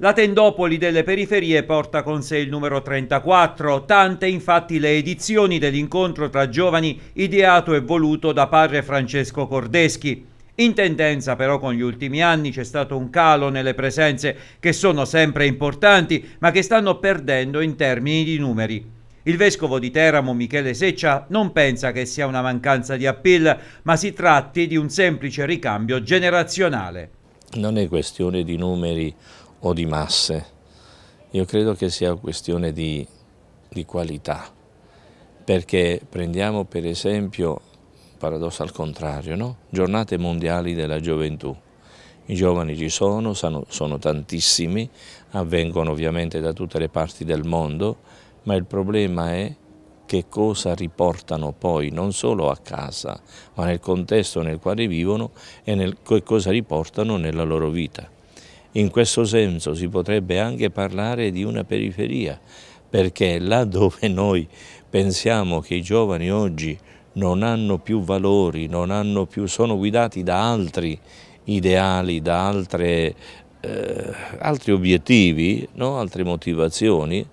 La tendopoli delle periferie porta con sé il numero 34, tante infatti le edizioni dell'incontro tra giovani ideato e voluto da padre Francesco Cordeschi. In tendenza però con gli ultimi anni c'è stato un calo nelle presenze che sono sempre importanti ma che stanno perdendo in termini di numeri. Il vescovo di Teramo Michele Seccia non pensa che sia una mancanza di appeal ma si tratti di un semplice ricambio generazionale. Non è questione di numeri o di masse. Io credo che sia questione di, di qualità, perché prendiamo per esempio, paradosso al contrario, no? giornate mondiali della gioventù. I giovani ci sono, sono tantissimi, avvengono ovviamente da tutte le parti del mondo, ma il problema è che cosa riportano poi non solo a casa, ma nel contesto nel quale vivono e nel, cosa riportano nella loro vita. In questo senso si potrebbe anche parlare di una periferia, perché là dove noi pensiamo che i giovani oggi non hanno più valori, non hanno più, sono guidati da altri ideali, da altre, eh, altri obiettivi, no? altre motivazioni,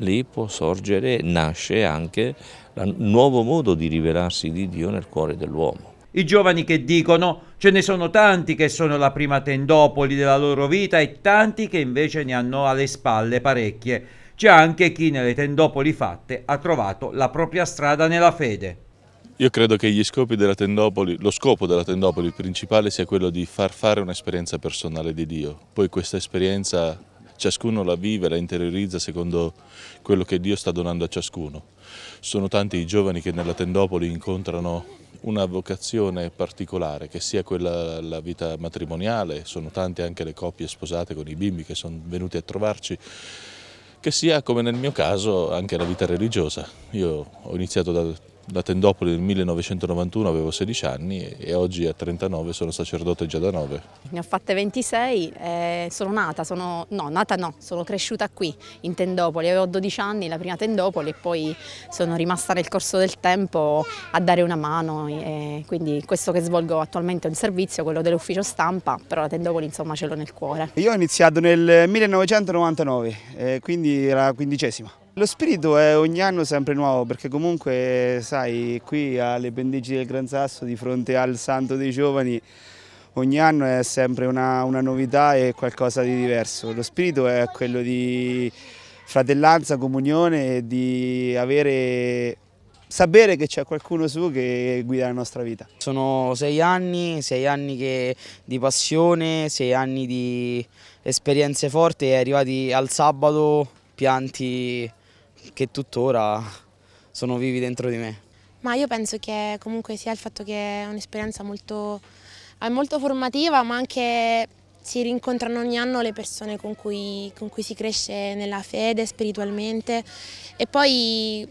lì può sorgere, nasce anche un nuovo modo di rivelarsi di Dio nel cuore dell'uomo. I giovani che dicono ce ne sono tanti che sono la prima tendopoli della loro vita e tanti che invece ne hanno alle spalle parecchie. C'è anche chi nelle tendopoli fatte ha trovato la propria strada nella fede. Io credo che lo scopo della Tendopoli principale sia quello di far fare un'esperienza personale di Dio. Poi questa esperienza ciascuno la vive, la interiorizza secondo quello che Dio sta donando a ciascuno. Sono tanti i giovani che nella Tendopoli incontrano una vocazione particolare, che sia quella la vita matrimoniale, sono tante anche le coppie sposate con i bimbi che sono venuti a trovarci, che sia, come nel mio caso, anche la vita religiosa. Io ho iniziato da da Tendopoli nel 1991 avevo 16 anni e oggi a 39 sono sacerdote già da 9. Ne ho fatte 26 e eh, sono nata, sono, no, nata no, sono cresciuta qui in Tendopoli, avevo 12 anni la prima Tendopoli e poi sono rimasta nel corso del tempo a dare una mano e quindi questo che svolgo attualmente è un servizio, quello dell'ufficio stampa, però la Tendopoli insomma ce l'ho nel cuore. Io ho iniziato nel 1999, eh, quindi era quindicesima. Lo spirito è ogni anno sempre nuovo perché comunque, sai, qui alle pendici del Gran Sasso di fronte al Santo dei Giovani ogni anno è sempre una, una novità e qualcosa di diverso. Lo spirito è quello di fratellanza, comunione e di avere sapere che c'è qualcuno su che guida la nostra vita. Sono sei anni, sei anni che, di passione, sei anni di esperienze forti e arrivati al sabato pianti che tuttora sono vivi dentro di me. Ma io penso che comunque sia il fatto che è un'esperienza molto, eh, molto, formativa, ma anche si rincontrano ogni anno le persone con cui, con cui si cresce nella fede, spiritualmente e poi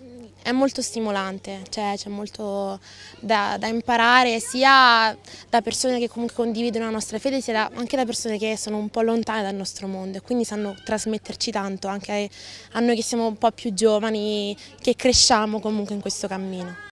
è molto stimolante, cioè c'è molto da, da, imparare sia da persone che comunque condividono la nostra fede sia da, anche da persone che sono un po' lontane dal nostro mondo e quindi sanno trasmetterci tanto anche a noi che siamo un po' più giovani, che cresciamo comunque in questo cammino.